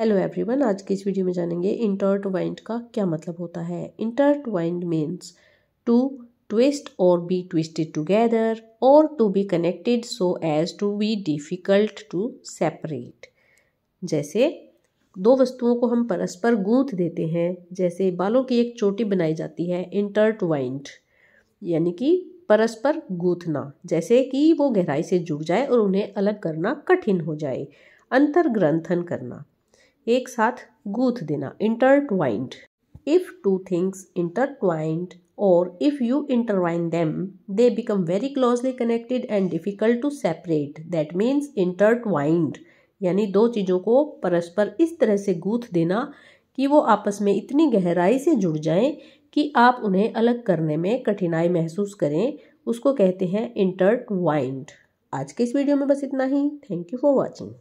hello everyone आज की इस वीडियो में जानेंगे इंटरटवाइंड का क्या मतलब होता है इंटरटवाइंड मीन्स टू ट्विस्ट और बी ट्विस्टेड टुगेदर और to be connected so as to be difficult to separate जैसे दो वस्तुओं को हम परस्पर गूंथ देते हैं जैसे बालों की एक चोटी बनाई जाती है इंटरटवाइंड यानी कि परस्पर गूंथना जैसे कि वो गहराई से जुड़ जाए और उन्हें अलग करना कठिन हो जाए अंतर्ग्रंथन करना एक साथ गूथ देना इंटरट्वाइंड इफ टू थिंग्स और if you intertwine them they become very closely connected and difficult to separate that means inter intertwined यानी दो चीज़ों को परस्पर इस तरह से गूथ देना कि वो आपस में इतनी गहराई से जुड़ जाएं कि आप उन्हें अलग करने में कठिनाई महसूस करें उसको कहते हैं इंटरटवाइंड आज के इस वीडियो में बस इतना ही थैंक यू फॉर वॉचिंग